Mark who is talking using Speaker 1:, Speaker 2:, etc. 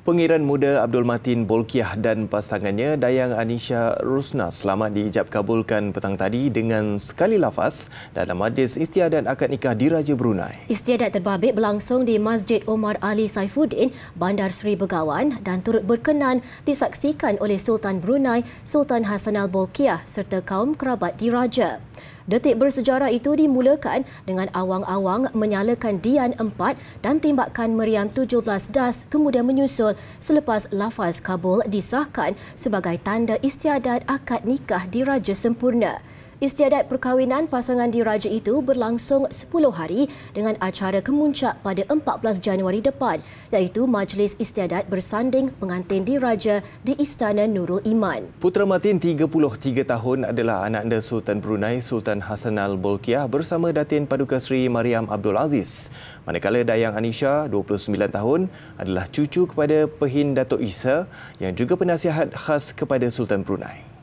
Speaker 1: Pengiran muda Abdul Matin Bolkiah dan pasangannya Dayang Anisha Rusna selamat diijab kabulkan petang tadi dengan sekali lafaz dalam majlis istiadat akad nikah di Raja Brunei.
Speaker 2: Istiadat terbabit berlangsung di Masjid Omar Ali Saifuddin, Bandar Seri Begawan dan turut berkenan disaksikan oleh Sultan Brunei, Sultan Hassanal Bolkiah serta kaum kerabat diraja. Raja. Detik bersejarah itu dimulakan dengan awang-awang menyalakan Dian 4 dan tembakan meriam 17 das kemudian menyusul selepas lafaz Kabul disahkan sebagai tanda istiadat akad nikah diraja sempurna. Istiadat perkahwinan pasangan diraja itu berlangsung 10 hari dengan acara kemuncak pada 14 Januari depan iaitu Majlis Istiadat bersanding pengantin diraja di Istana Nurul Iman.
Speaker 1: Putra Matin 33 tahun adalah anak anda Sultan Brunei Sultan Hassanal Bolkiah bersama Datin Paduka Seri Mariam Abdul Aziz. Manakala Dayang Anisha 29 tahun adalah cucu kepada Pehin Dato' Isa yang juga penasihat khas kepada Sultan Brunei.